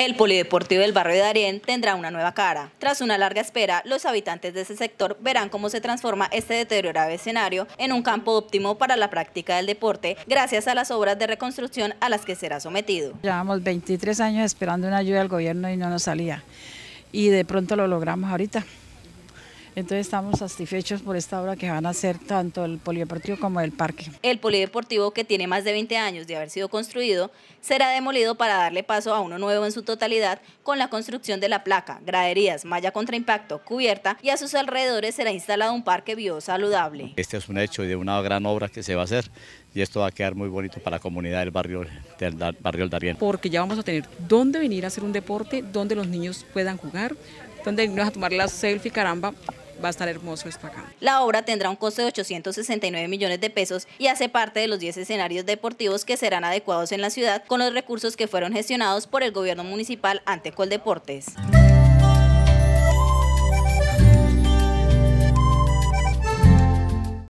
El polideportivo del barrio de Darién tendrá una nueva cara. Tras una larga espera, los habitantes de ese sector verán cómo se transforma este deteriorado escenario en un campo óptimo para la práctica del deporte gracias a las obras de reconstrucción a las que será sometido. Llevamos 23 años esperando una ayuda del gobierno y no nos salía y de pronto lo logramos ahorita. Entonces estamos satisfechos por esta obra que van a hacer tanto el polideportivo como el parque. El polideportivo, que tiene más de 20 años de haber sido construido, será demolido para darle paso a uno nuevo en su totalidad con la construcción de la placa, graderías, malla contra impacto, cubierta y a sus alrededores será instalado un parque biosaludable. Este es un hecho de una gran obra que se va a hacer y esto va a quedar muy bonito para la comunidad del barrio del barrio Darien. Porque ya vamos a tener dónde venir a hacer un deporte, donde los niños puedan jugar, donde irnos a tomar la selfie, caramba, va a estar hermoso esto acá. La obra tendrá un costo de 869 millones de pesos y hace parte de los 10 escenarios deportivos que serán adecuados en la ciudad con los recursos que fueron gestionados por el gobierno municipal ante Coldeportes.